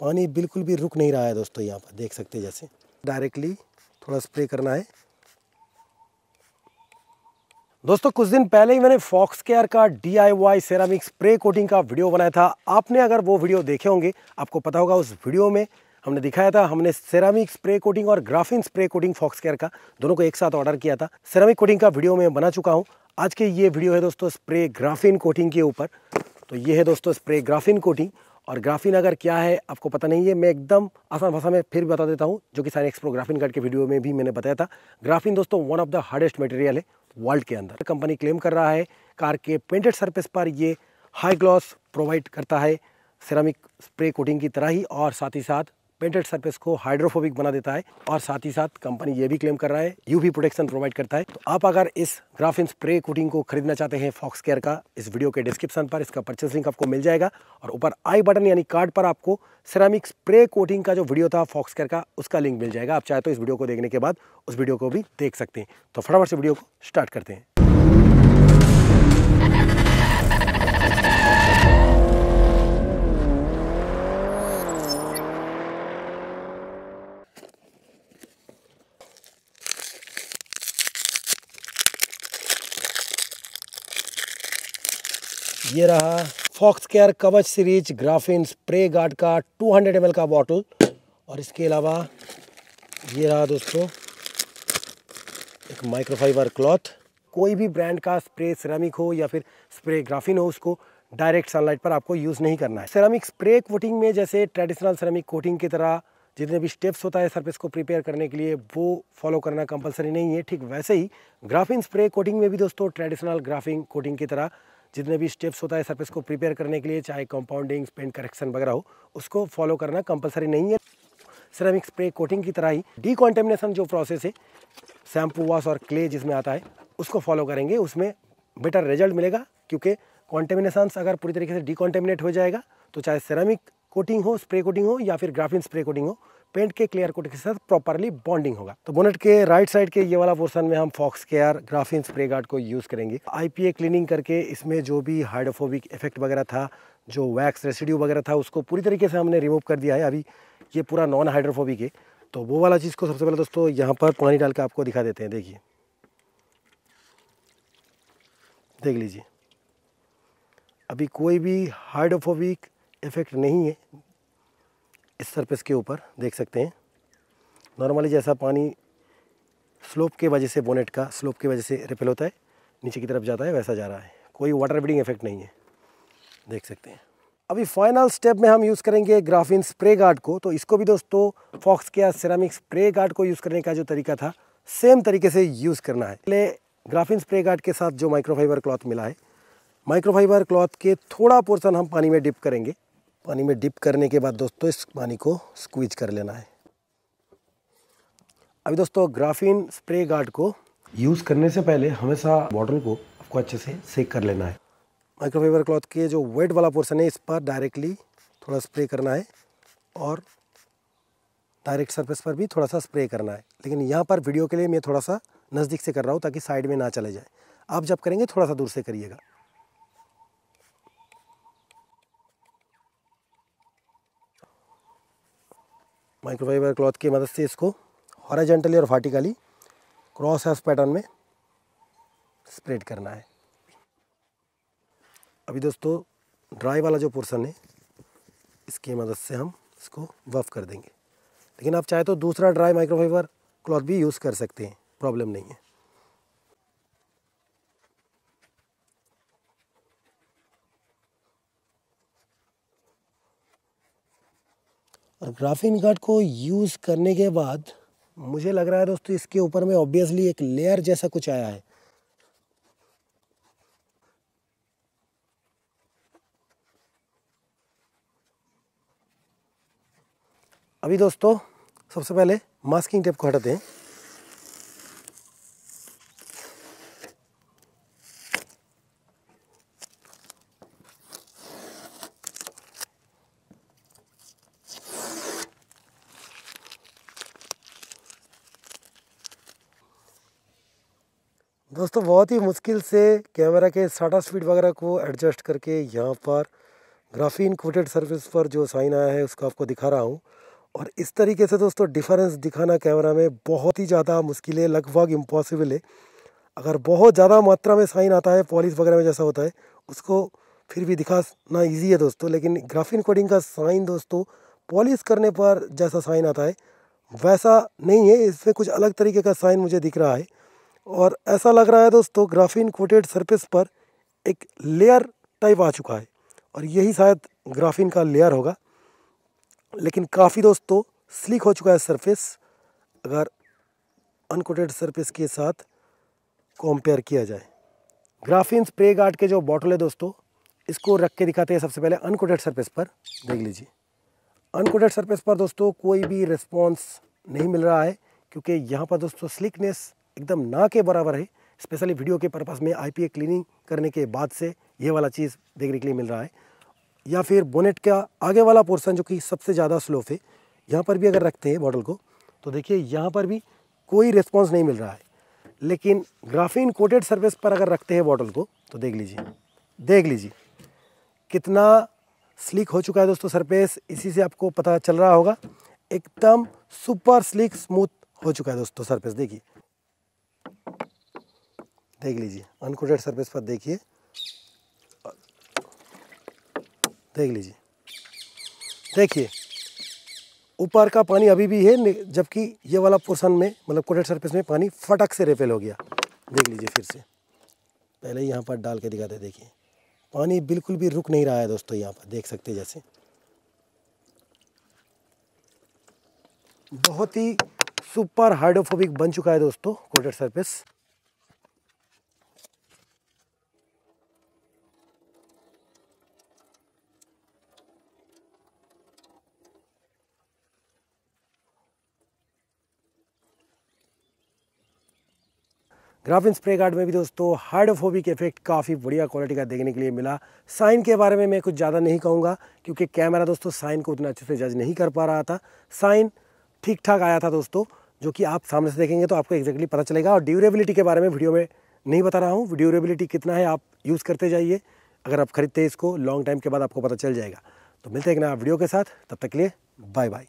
पानी बिल्कुल भी रुक नहीं रहा है दोस्तों यहाँ पर देख सकते जैसे डायरेक्टली थोड़ा स्प्रे करना है दोस्तों कुछ दिन पहले ही मैंने फॉक्स केयर का D I Y ceramic spray coating का वीडियो बनाया था आपने अगर वो वीडियो देखे होंगे आपको पता होगा उस वीडियो में हमने दिखाया था हमने सेरामिक स्प्रे कोटिंग और graphene spray coating fox care का दोनों को एक साथ ऑर्डर किया था सेरामिक कोटिंग का वीडियो मैं बना चुका हूँ आज के ये वीडियो है दोस्तों स्प्रे ग्राफिन कोटिंग के ऊपर तो ये है दोस्तों स्प्रे ग्राफिन कोटिंग और ग्राफिन अगर क्या है आपको पता नहीं है मैं एकदम आसान भाषा में फिर भी बता देता हूँ जो कि साइन एक्सप्रो ग्राफिन कार्ड के वीडियो में भी मैंने बताया था ग्राफिन दोस्तों one of the hardest material है वर्ल्ड के अंदर कंपनी क्लेम कर रहा है कार के पेंटेड सर्फेस पर ये हाई ग्लॉस प्रोवाइड करता है सिरामिक स्प्रे कोटिंग की तरह ही और साथ ही साथ पेंटेड सरफेस को हाइड्रोफोबिक बना देता है और साथ ही साथ कंपनी ये भी क्लेम कर रहा है यूवी प्रोटेक्शन प्रोवाइड करता है तो आप अगर इस ग्राफिन स्प्रे कोटिंग को खरीदना चाहते हैं फॉक्स केयर का इस वीडियो के डिस्क्रिप्शन पर इसका परचेस लिंक आपको मिल जाएगा और ऊपर आई बटन यानी कार्ड पर आपको सिरामिक स्प्रे कोटिंग का जो वीडियो था फॉक्स केयर का उसका लिंक मिल जाएगा आप चाहे तो इस वीडियो को देखने के बाद उस वीडियो को भी देख सकते हैं तो फटाफट से वीडियो को स्टार्ट करते हैं ये रहा फॉक्स केयर कवच सीरीज ग्राफिन स्प्रे गार्ड का 200 हंड्रेड का बॉटल और इसके अलावा ये रहा दोस्तों एक माइक्रोफाइबर क्लॉथ कोई भी ब्रांड का स्प्रे सिरामिक हो या फिर स्प्रे ग्राफिन हो उसको डायरेक्ट सनलाइट पर आपको यूज़ नहीं करना है सिरामिक स्प्रे कोटिंग में जैसे ट्रेडिशनल सिरामिक कोटिंग की तरह जितने भी स्टेप्स होता है सरफेस को प्रिपेयर करने के लिए वो फॉलो करना कंपलसरी नहीं है ठीक वैसे ही ग्राफिन स्प्रे कोटिंग में भी दोस्तों ट्रेडिशनल ग्राफिंग कोटिंग की तरह जितने भी स्टेप्स होता है सर्फेस को प्रिपेयर करने के लिए चाहे कंपाउंडिंग पेंट करेक्शन वगैरह हो उसको फॉलो करना कंपलसरी नहीं है सिरेमिक स्प्रे कोटिंग की तरह ही कॉन्टेमिनेशन जो प्रोसेस है शैम्पू वॉश और क्ले जिसमें आता है उसको फॉलो करेंगे उसमें बेटर रिजल्ट मिलेगा क्योंकि कॉन्टेमिनेशन अगर पूरी तरीके से डिकॉन्टेमिनेट हो जाएगा तो चाहे सिरेमिक कोटिंग हो स्प्रे कोटिंग हो या फिर ग्राफिन स्प्रे कोटिंग हो पेंट के क्लियर कोट के साथ प्रॉपरली बॉन्डिंग होगा तो बोनेट के राइट साइड के ये वाला पोर्सन में हम fox care graphene spray guard को यूज़ करेंगे आईपीए क्लीनिंग करके इसमें जो भी हाइड्रोफोबिक इफेक्ट वगैरह था जो वैक्स रेसिड्यू वगैरह था उसको पूरी तरीके से हमने रिमूव कर दिया है अभी ये पूरा नॉन हाइड्रोफोबिक है तो वो वाला चीज़ को सबसे पहले दोस्तों यहाँ पर पानी डाल के आपको दिखा देते हैं देखिए देख लीजिए अभी कोई भी हाइड्रोफोबिक इफेक्ट नहीं है इस सरफेस के ऊपर देख सकते हैं नॉर्मली जैसा पानी स्लोप के वजह से बोनेट का स्लोप की वजह से रिपेल होता है नीचे की तरफ जाता है वैसा जा रहा है कोई वाटर बीडिंग इफेक्ट नहीं है देख सकते हैं अभी फाइनल स्टेप में हम यूज़ करेंगे ग्राफिन स्प्रे गार्ड को तो इसको भी दोस्तों फॉक्स के या सिरामिक स्प्रे गार्ड को यूज़ करने का जो तरीका था सेम तरीके से यूज़ करना है पहले ग्राफिन स्प्रे गार्ड के साथ जो माइक्रोफाइबर क्लॉथ मिला है माइक्रोफाइबर क्लॉथ के थोड़ा पोर्सन हम पानी में डिप करेंगे पानी में डिप करने के बाद दोस्तों इस पानी को स्क्वीज कर लेना है अभी दोस्तों ग्राफीन स्प्रे गार्ड को यूज़ करने से पहले हमेशा बॉटल को आपको अच्छे से सेक कर लेना है माइक्रोफाइबर क्लॉथ के जो वेट वाला पोर्सन है इस पर डायरेक्टली थोड़ा स्प्रे करना है और डायरेक्ट सरफेस पर भी थोड़ा सा स्प्रे करना है लेकिन यहाँ पर वीडियो के लिए मैं थोड़ा सा नज़दीक से कर रहा हूँ ताकि साइड में ना चले जाए आप जब करेंगे थोड़ा सा दूर से करिएगा माइक्रोफाइबर क्लॉथ की मदद से इसको हॉरिजेंटली और वर्टिकली क्रॉस हैफ पैटर्न में स्प्रेड करना है अभी दोस्तों ड्राई वाला जो पोर्सन है इसकी मदद से हम इसको वफ कर देंगे लेकिन आप चाहे तो दूसरा ड्राई माइक्रोफाइबर क्लॉथ भी यूज़ कर सकते हैं प्रॉब्लम नहीं है और ग्राफिन कार्ड को यूज़ करने के बाद मुझे लग रहा है दोस्तों इसके ऊपर में ऑब्वियसली एक लेयर जैसा कुछ आया है अभी दोस्तों सबसे पहले मास्किंग टेप को हटाते हैं दोस्तों बहुत ही मुश्किल से कैमरा के साटा स्पीड वगैरह को एडजस्ट करके यहाँ पर ग्राफीन कोटेड सर्विस पर जो साइन आया है उसको आपको दिखा रहा हूँ और इस तरीके से दोस्तों डिफरेंस दिखाना कैमरा में बहुत ही ज़्यादा मुश्किल है लगभग इम्पॉसिबल है अगर बहुत ज़्यादा मात्रा में साइन आता है पॉलिस वगैरह में जैसा होता है उसको फिर भी दिखाना ईजी है दोस्तों लेकिन ग्राफिन कोडिंग का साइन दोस्तों पॉलिस करने पर जैसा साइन आता है वैसा नहीं है इसमें कुछ अलग तरीके का साइन मुझे दिख रहा है और ऐसा लग रहा है दोस्तों ग्राफीन कोटेड सरफेस पर एक लेयर टाइप आ चुका है और यही शायद ग्राफीन का लेयर होगा लेकिन काफ़ी दोस्तों स्लिक हो चुका है सरफेस अगर अनकोटेड सरफेस के साथ कंपेयर किया जाए ग्राफीन स्प्रे गार्ड के जो बॉटल है दोस्तों इसको रख के दिखाते हैं सबसे पहले अनकोटेड सरफेस पर देख लीजिए अनकोटेड सरफेस पर दोस्तों कोई भी रिस्पॉन्स नहीं मिल रहा है क्योंकि यहाँ पर दोस्तों स्लिकनेस एकदम ना के बराबर है स्पेशली वीडियो के पर्पज़ में आई क्लीनिंग करने के बाद से ये वाला चीज़ देखने के लिए मिल रहा है या फिर बोनेट का आगे वाला पोर्सन जो कि सबसे ज़्यादा स्लोफ है यहाँ पर भी अगर रखते हैं बॉटल को तो देखिए यहाँ पर भी कोई रिस्पॉन्स नहीं मिल रहा है लेकिन ग्राफीन कोटेड सर्विस पर अगर रखते हैं बॉटल को तो देख लीजिए देख लीजिए कितना स्लिक हो चुका है दोस्तों सरफेस इसी से आपको पता चल रहा होगा एकदम सुपर स्लिक स्मूथ हो चुका है दोस्तों सरफेस देखिए देख लीजिए अनकोटेड सरफेस पर देखिए देख लीजिए देखिए ऊपर का पानी अभी भी है जबकि ये वाला पोर्सन में मतलब कोटेड सरफेस में पानी फटक से रेफेल हो गया देख लीजिए फिर से पहले यहाँ पर डाल के दिखाते देखिए पानी बिल्कुल भी रुक नहीं रहा है दोस्तों यहाँ पर देख सकते जैसे बहुत ही सुपर हाइड्रोफोबिक बन चुका है दोस्तों coated surface graphene spray card में भी दोस्तों हार्डोफोबिक इफेक्ट काफ़ी बढ़िया क्वालिटी का देखने के लिए मिला साइन के बारे में मैं कुछ ज़्यादा नहीं कहूँगा क्योंकि कैमरा दोस्तों साइन को उतना अच्छे से जज नहीं कर पा रहा था साइन ठीक ठाक आया था दोस्तों जो कि आप सामने से देखेंगे तो आपको एग्जैक्टली पता चलेगा और ड्यूरेबिलिटी के बारे में वीडियो में नहीं बता रहा हूँ ड्यूरेबिलिटी कितना है आप यूज़ करते जाइए अगर आप खरीदते हैं इसको लॉन्ग टाइम के बाद आपको पता चल जाएगा तो मिलते हैं एक नया वीडियो के साथ तब तक के लिए बाय बाय